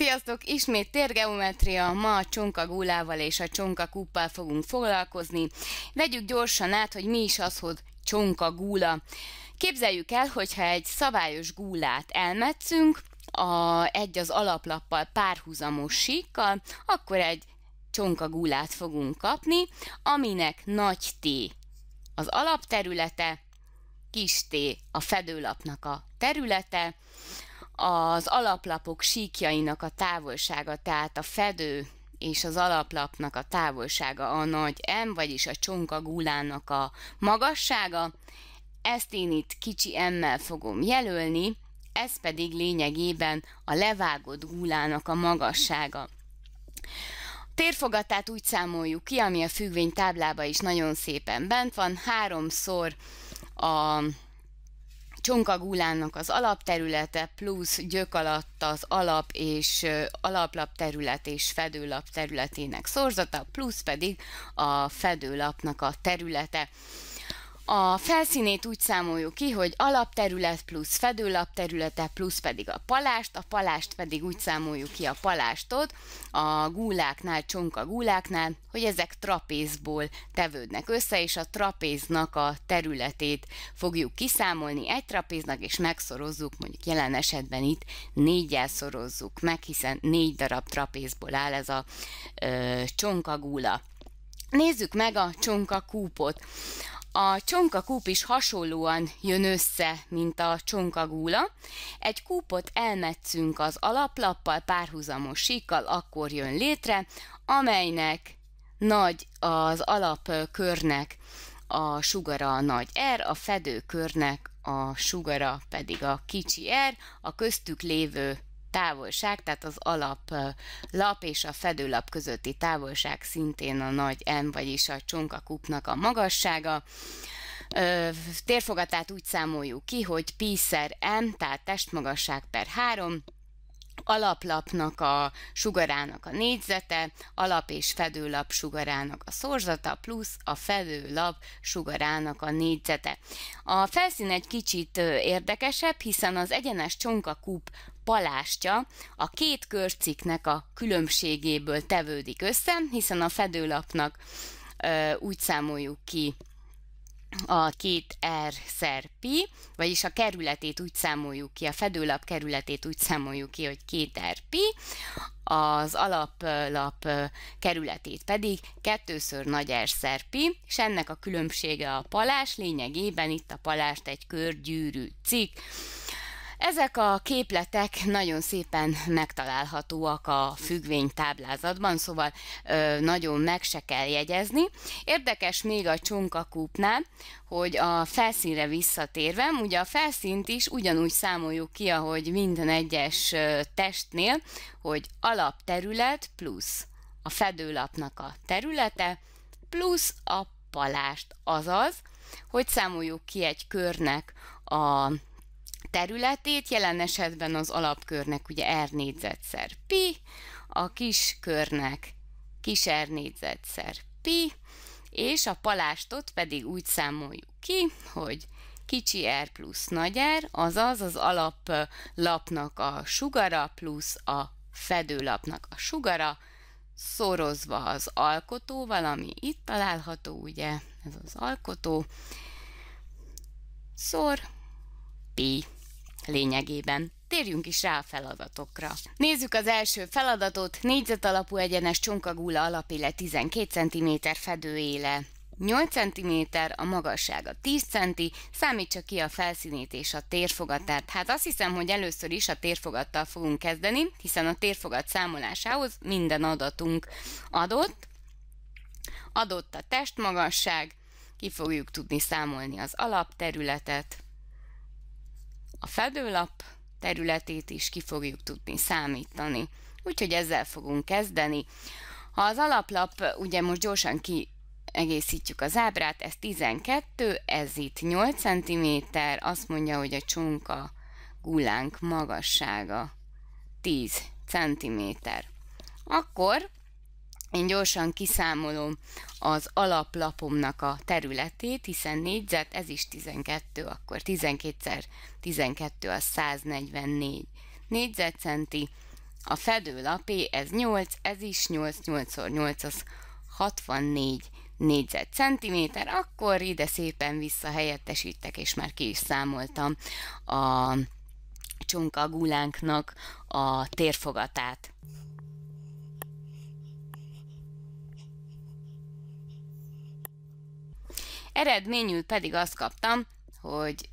Sziasztok! Ismét térgeometria, ma a csonka gulával és a csonka kuppal fogunk foglalkozni. Vegyük gyorsan át, hogy mi is az, hogy csonka gúla. Képzeljük el, hogyha egy szabályos gúlát elmetszünk, a, egy az alaplappal párhuzamos síkkal, akkor egy csonka gúlát fogunk kapni, aminek nagy T az alapterülete, kis T a fedőlapnak a területe, az alaplapok síkjainak a távolsága, tehát a fedő és az alaplapnak a távolsága a nagy M, vagyis a csonka gulának a magassága. Ezt én itt kicsi M-mel fogom jelölni, ez pedig lényegében a levágott gulának a magassága. A Térfogatát úgy számoljuk ki, ami a függvény táblába is nagyon szépen bent van, háromszor a gulánnak az alapterülete plusz gyök alatt az alap és alaplap terület és fedőlap területének szorzata, plusz pedig a fedőlapnak a területe. A felszínét úgy számoljuk ki, hogy alapterület plusz fedőlapterülete plusz pedig a palást, a palást pedig úgy számoljuk ki a palástot a gúláknál, csonka gúláknál, hogy ezek trapézból tevődnek össze, és a trapéznak a területét fogjuk kiszámolni egy trapéznak, és megszorozzuk, mondjuk jelen esetben itt négyel szorozzuk meg, hiszen négy darab trapézból áll ez a ö, csonka gúla. Nézzük meg a csonka kúpot. A csonkakúp is hasonlóan jön össze, mint a csonkagúla. Egy kúpot elmetszünk az alaplappal, párhuzamos síkkal, akkor jön létre, amelynek nagy az alapkörnek a sugara a nagy R, a fedőkörnek a sugara pedig a kicsi R, a köztük lévő távolság, tehát az alap lap és a fedőlap közötti távolság szintén a nagy M, vagyis a csonkakuknak a magassága. Térfogatát úgy számoljuk ki, hogy pi szer M, tehát testmagasság per 3, alaplapnak a sugarának a négyzete, alap és fedőlap sugarának a szorzata, plusz a fedőlap sugarának a négyzete. A felszín egy kicsit érdekesebb, hiszen az egyenes kup palástja a két körciknek a különbségéből tevődik össze, hiszen a fedőlapnak ö, úgy számoljuk ki a két R szer pi, vagyis a kerületét úgy számoljuk ki, a fedőlap kerületét úgy számoljuk ki, hogy két R pi, az alaplap kerületét pedig kettőször nagy R szer pi, és ennek a különbsége a palás, lényegében itt a palást egy körgyűrű cikk, ezek a képletek nagyon szépen megtalálhatóak a függvény táblázatban, szóval ö, nagyon meg se kell jegyezni. Érdekes még a csonkakúpnál, hogy a felszínre visszatérve, ugye a felszínt is ugyanúgy számoljuk ki, ahogy minden egyes testnél, hogy alapterület plusz a fedőlapnak a területe plusz a palást, azaz, hogy számoljuk ki egy körnek a területét, jelen esetben az alapkörnek ugye R négyzetszer pi, a kis körnek kis R négyzetszer pi, és a palástot pedig úgy számoljuk ki, hogy kicsi r plusz nagy r, azaz az alaplapnak a sugara plusz a fedőlapnak a sugara, szorozva az alkotóval, ami itt található, ugye, ez az alkotó, szor pi lényegében. Térjünk is rá a feladatokra. Nézzük az első feladatot, négyzet alapú egyenes csonkagúla alapéle 12 cm fedőéle. 8 cm, a magassága 10 cm, számítsa ki a felszínét és a térfogatát. Hát azt hiszem, hogy először is a térfogattal fogunk kezdeni, hiszen a térfogat számolásához minden adatunk adott. Adott a testmagasság, ki fogjuk tudni számolni az alapterületet, a fedőlap területét is ki fogjuk tudni számítani. Úgyhogy ezzel fogunk kezdeni. Ha az alaplap, ugye most gyorsan kiegészítjük az ábrát, ez 12, ez itt 8 cm, azt mondja, hogy a csonka gulánk magassága 10 cm. Akkor én gyorsan kiszámolom az alaplapomnak a területét, hiszen négyzet, ez is 12, akkor 12 x 12 az 144 négyzetcenti, a fedőlapé ez 8, ez is 8, 8x8 az 64 négyzetcentiméter, akkor ide szépen visszahelyettesítek, és már ki is számoltam a gulánknak a térfogatát. Eredményül pedig azt kaptam, hogy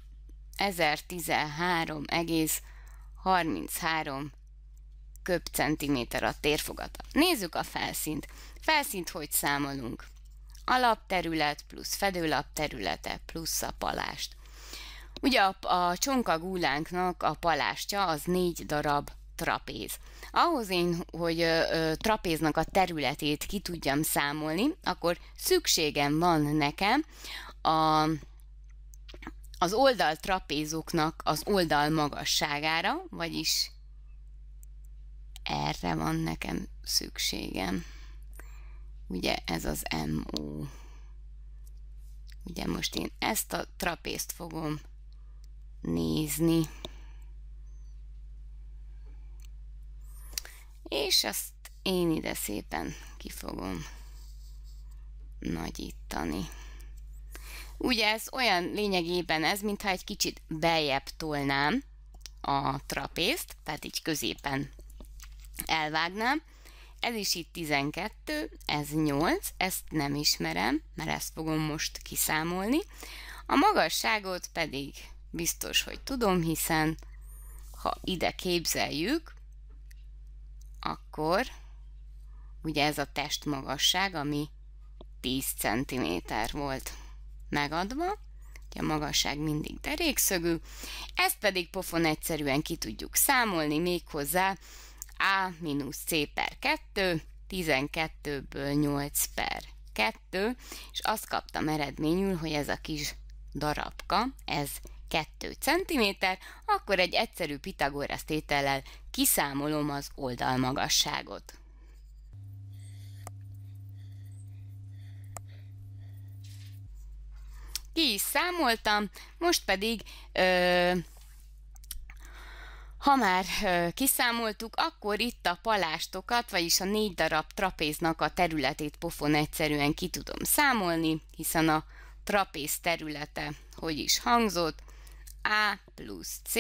1013,33 köbcentiméter a térfogata. Nézzük a felszínt. Felszínt hogy számolunk? Alapterület plusz fedőlap területe plusz a palást. Ugye a, a csonka gúlánknak a palástja az négy darab trapéz. Ahhoz én, hogy ö, trapéznak a területét ki tudjam számolni, akkor szükségem van nekem a az oldal trapézoknak az oldal magasságára, vagyis erre van nekem szükségem. Ugye ez az MO. Ugye most én ezt a trapézt fogom nézni. és azt én ide szépen kifogom nagyítani. Ugye ez olyan lényegében ez, mintha egy kicsit beljebb tolnám a trapézt, tehát így középen elvágnám. Ez is itt 12, ez 8, ezt nem ismerem, mert ezt fogom most kiszámolni. A magasságot pedig biztos, hogy tudom, hiszen ha ide képzeljük, akkor ugye ez a testmagasság, ami 10 cm volt megadva, a magasság mindig derékszögű, ezt pedig pofon egyszerűen ki tudjuk számolni, méghozzá A mínusz C per 2, 12-ből 8 per 2, és azt kaptam eredményül, hogy ez a kis darabka, ez 2 cm, akkor egy egyszerű Pitagorasz tétellel kiszámolom az oldalmagasságot. Ki is számoltam, most pedig ö, ha már kiszámoltuk, akkor itt a palástokat, vagyis a négy darab trapéznak a területét pofon egyszerűen ki tudom számolni, hiszen a trapéz területe, hogy is hangzott, a plusz C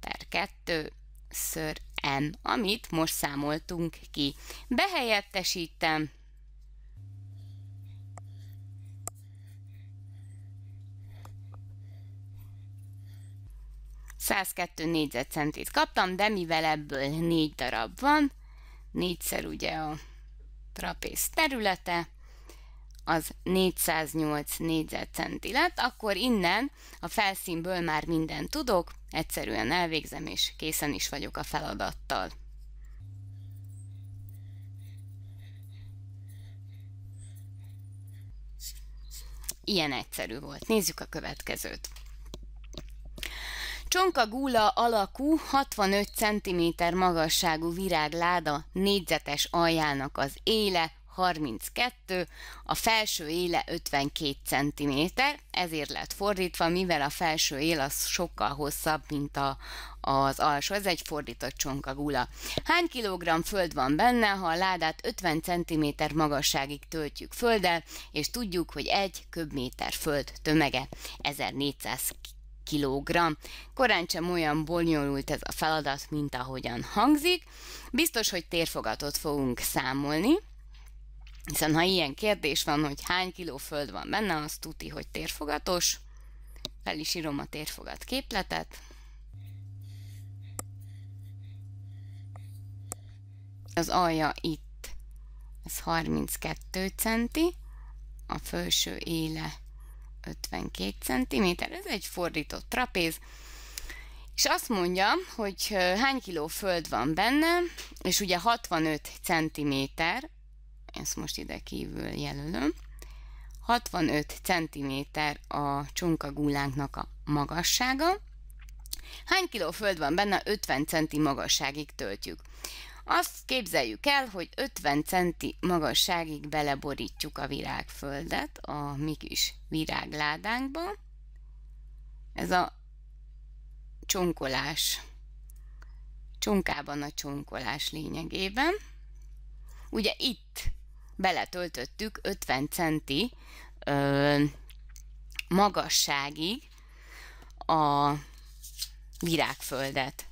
per 2 ször M, amit most számoltunk ki. Behelyettesítem. ...102 négyzetcentit kaptam, de mivel ebből négy darab van, négyszer ugye a trapéz területe, az 408 négyzetcenti lett, akkor innen a felszínből már mindent tudok, egyszerűen elvégzem és készen is vagyok a feladattal. Ilyen egyszerű volt. Nézzük a következőt. Csonka Gula alakú 65 cm magasságú virágláda négyzetes aljának az éle 32, a felső éle 52 cm, ezért lett fordítva, mivel a felső él az sokkal hosszabb, mint a, az alsó, ez egy fordított csonka gula. Hány kilogramm föld van benne, ha a ládát 50 cm magasságig töltjük földdel, és tudjuk, hogy egy köbméter föld tömege 1400 kilogramm. Korán sem olyan bonyolult ez a feladat, mint ahogyan hangzik. Biztos, hogy térfogatot fogunk számolni, hiszen ha ilyen kérdés van, hogy hány kiló föld van benne, az tuti, hogy térfogatos. Fel is írom a térfogat képletet. Az alja itt, ez 32 centi, a felső éle 52 cm, ez egy fordított trapéz, és azt mondja, hogy hány kiló föld van benne, és ugye 65 cm ezt most ide kívül jelölöm. 65 cm a csunkagúlánknak a magassága. Hány kiló föld van benne? 50 cm magasságig töltjük. Azt képzeljük el, hogy 50 centi magasságig beleborítjuk a virágföldet a mi kis virágládánkba. Ez a csonkolás, csonkában a csonkolás lényegében. Ugye itt beletöltöttük 50 centi ö, magasságig a virágföldet.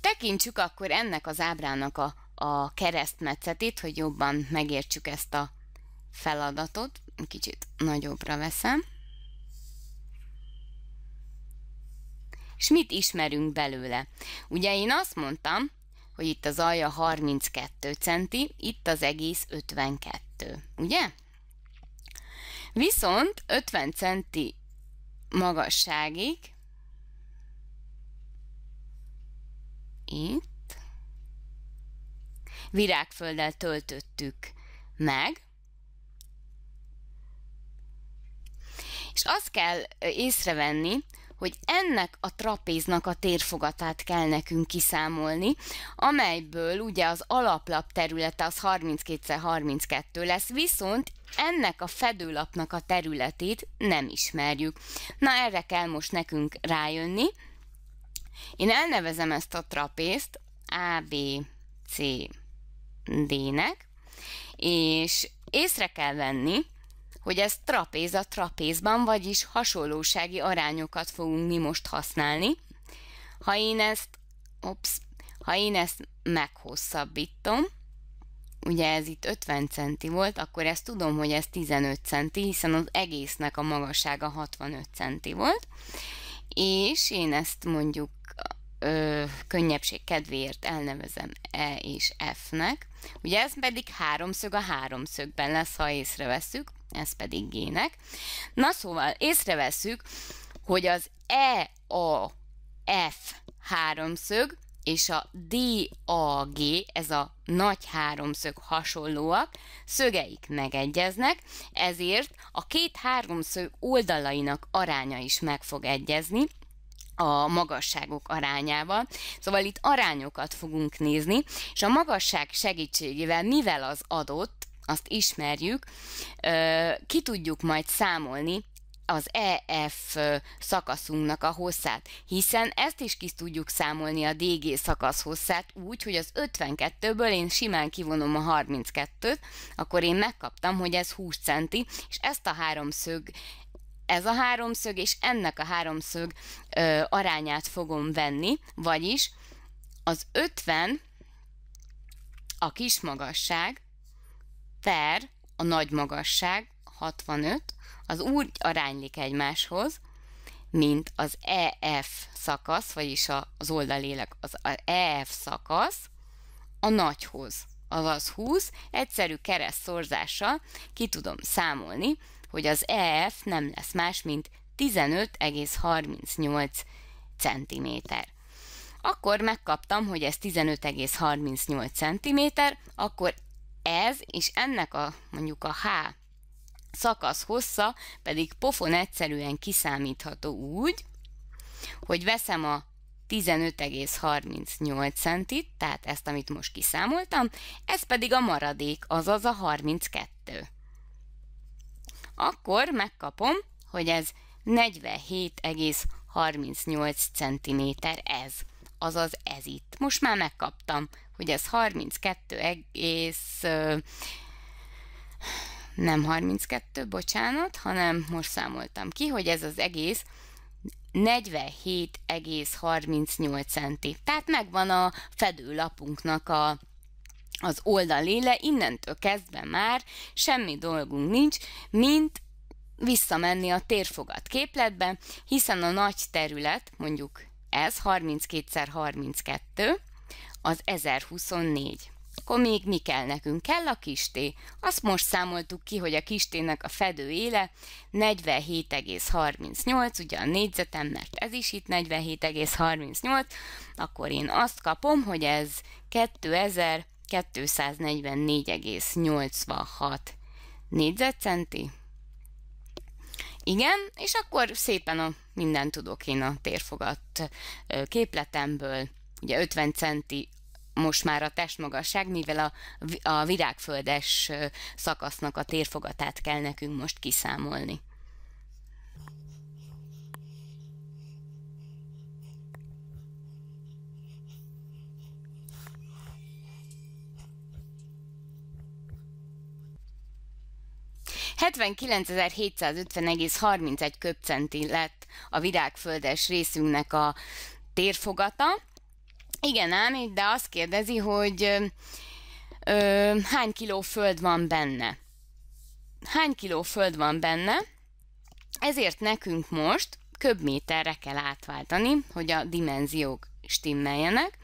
Tekintsük akkor ennek az ábrának a, a keresztmetszetét, hogy jobban megértsük ezt a feladatot. Kicsit nagyobbra veszem. És mit ismerünk belőle? Ugye én azt mondtam, hogy itt az alja 32 centi, itt az egész 52, ugye? Viszont 50 centi magasságig itt virágfölddel töltöttük meg, és azt kell észrevenni, hogy ennek a trapéznak a térfogatát kell nekünk kiszámolni, amelyből ugye az alaplap területe az 32x32 lesz, viszont ennek a fedőlapnak a területét nem ismerjük. Na erre kell most nekünk rájönni. Én elnevezem ezt a trapézt abcd nek és észre kell venni, hogy ez trapéz a trapézban, vagyis hasonlósági arányokat fogunk mi most használni. Ha én ezt, ops, ha én ezt meghosszabbítom, ugye ez itt 50 centi volt, akkor ezt tudom, hogy ez 15 centi, hiszen az egésznek a magassága 65 centi volt, és én ezt mondjuk ö, könnyebbség kedvéért elnevezem E és F-nek, ugye ez pedig háromszög a háromszögben lesz, ha észreveszük, ez pedig gének. Na szóval észreveszük, hogy az E, A, F háromszög és a DAG, ez a nagy háromszög hasonlóak, szögeik megegyeznek, ezért a két háromszög oldalainak aránya is meg fog egyezni, a magasságok arányával. Szóval itt arányokat fogunk nézni, és a magasság segítségével, mivel az adott, azt ismerjük, ki tudjuk majd számolni az EF szakaszunknak a hosszát, hiszen ezt is ki tudjuk számolni a DG szakasz hosszát úgy, hogy az 52-ből én simán kivonom a 32-t, akkor én megkaptam, hogy ez 20 centi, és ezt a háromszög ez a háromszög, és ennek a háromszög ö, arányát fogom venni, vagyis az 50 a kis magasság per a nagy magasság 65, az úgy aránylik egymáshoz, mint az EF szakasz, vagyis az oldalélek, az EF szakasz a nagyhoz, azaz 20, egyszerű kereszt szorzással ki tudom számolni, hogy az EF nem lesz más, mint 15,38 cm. Akkor megkaptam, hogy ez 15,38 cm, akkor ez és ennek a mondjuk a H szakasz hossza pedig pofon egyszerűen kiszámítható úgy, hogy veszem a 15,38 centit, tehát ezt, amit most kiszámoltam, ez pedig a maradék, azaz a 32. Akkor megkapom, hogy ez 47,38 cm ez azaz ez itt. Most már megkaptam, hogy ez 32 egész, nem 32, bocsánat, hanem most számoltam ki, hogy ez az egész 47,38 centi. Tehát megvan a fedőlapunknak a az oldaléle, innentől kezdve már semmi dolgunk nincs, mint visszamenni a térfogat képletbe, hiszen a nagy terület, mondjuk ez 32x32, az 1024. Akkor még mi kell nekünk? Kell a kisté. Azt most számoltuk ki, hogy a kistének a fedő éle 47,38, ugye a négyzetem, mert ez is itt 47,38, akkor én azt kapom, hogy ez 2244,86 négyzetcenti, igen, és akkor szépen a minden tudok én a térfogat képletemből, ugye 50 centi most már a testmagasság, mivel a, a virágföldes szakasznak a térfogatát kell nekünk most kiszámolni. 79.750,31 köpcenti lett a virágföldes részünknek a térfogata. Igen ám, de azt kérdezi, hogy ö, ö, hány kiló föld van benne. Hány kiló föld van benne, ezért nekünk most köbméterre kell átváltani, hogy a dimenziók stimmeljenek.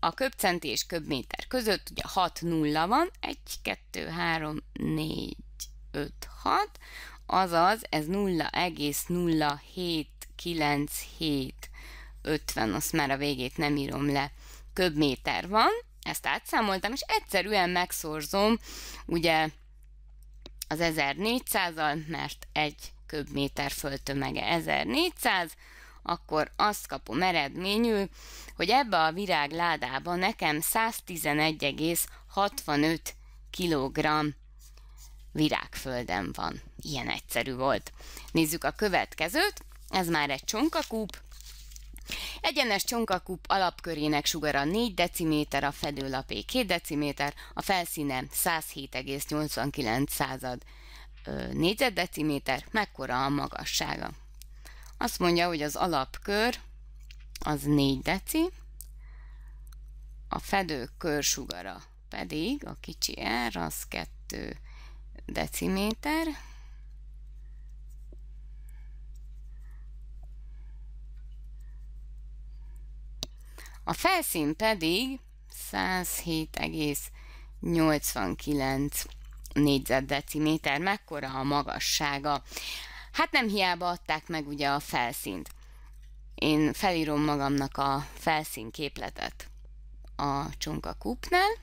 A köbcenti és köbméter között ugye 6 nulla van, 1, 2, 3, 4, 0,0756, azaz ez 0,0797 azt már a végét nem írom le, köbméter van, ezt átszámoltam, és egyszerűen megszorzom, ugye az 1400-al, mert egy köbméter föltömege 1400, akkor azt kapom eredményül, hogy ebbe a virágládába nekem 111,65 kilogramm virágföldem van. Ilyen egyszerű volt. Nézzük a következőt, ez már egy csonkakúp, Egyenes csonkakúp alapkörének sugara 4 deciméter, a fedőlapé 2 deciméter, a felszíne 107,89 század négyzetdeciméter, mekkora a magassága. Azt mondja, hogy az alapkör az 4 deci, a fedő sugara pedig, a kicsi R, az 2 deciméter, a felszín pedig 107,89 négyzetdeciméter, mekkora a magassága. Hát nem hiába adták meg ugye a felszínt. Én felírom magamnak a felszínképletet képletet a kupnál.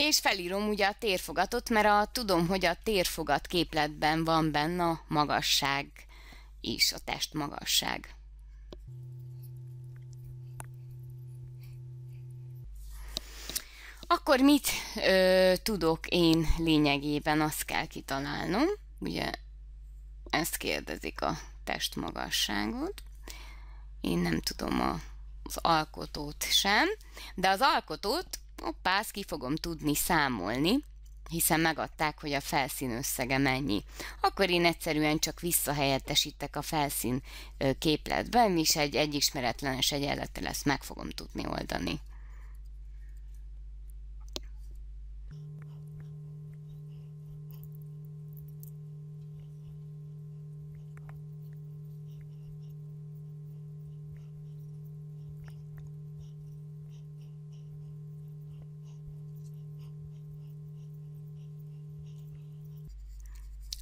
és felírom ugye a térfogatot, mert a, tudom, hogy a térfogat képletben van benne a magasság is, a test magasság. Akkor mit ö, tudok én lényegében, azt kell kitalálnom. Ugye ezt kérdezik a testmagasságot. Én nem tudom a, az alkotót sem, de az alkotót ezt ki fogom tudni számolni, hiszen megadták, hogy a felszín összege mennyi. Akkor én egyszerűen csak visszahelyettesítek a felszín képletben, és egy, egy ismeretlenes egyenlettel ezt meg fogom tudni oldani.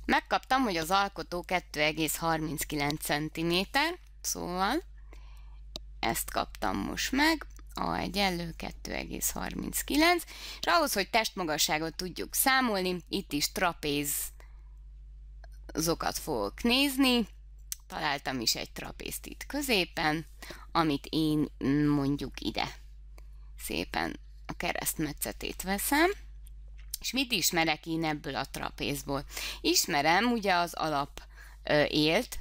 Megkaptam, hogy az alkotó 2,39 cm, szóval ezt kaptam most meg, a egyenlő 2,39, és ahhoz, hogy testmagasságot tudjuk számolni, itt is trapézokat fogok nézni, találtam is egy trapézt itt középen, amit én mondjuk ide szépen a keresztmetszetét veszem, és mit ismerek én ebből a trapézból? Ismerem ugye az alap ö, élt,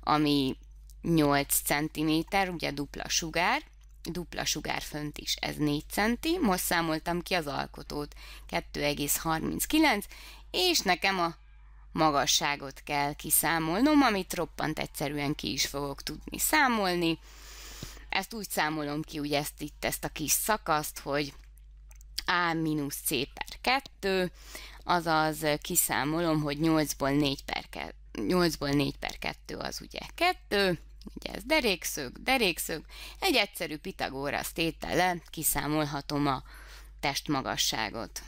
ami 8 cm, ugye dupla sugár, dupla sugár fönt is, ez 4 centi, most számoltam ki az alkotót, 2,39, és nekem a magasságot kell kiszámolnom, amit roppant egyszerűen ki is fogok tudni számolni. Ezt úgy számolom ki, ugye ezt itt, ezt a kis szakaszt, hogy a mínusz c per 2, azaz kiszámolom, hogy 8-ból 4 per 2, 8-ból 4 per 2 az ugye 2, ugye ez derékszög, derékszög, egy egyszerű Pitagórasz tétele, kiszámolhatom a testmagasságot.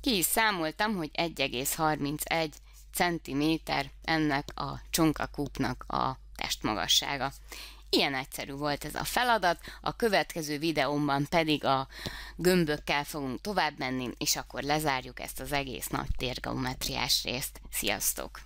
Ki is számoltam, hogy 1,31 cm ennek a csonkakúpnak a testmagassága. Ilyen egyszerű volt ez a feladat, a következő videómban pedig a gömbökkel fogunk tovább menni, és akkor lezárjuk ezt az egész nagy térgeometriás részt. Sziasztok!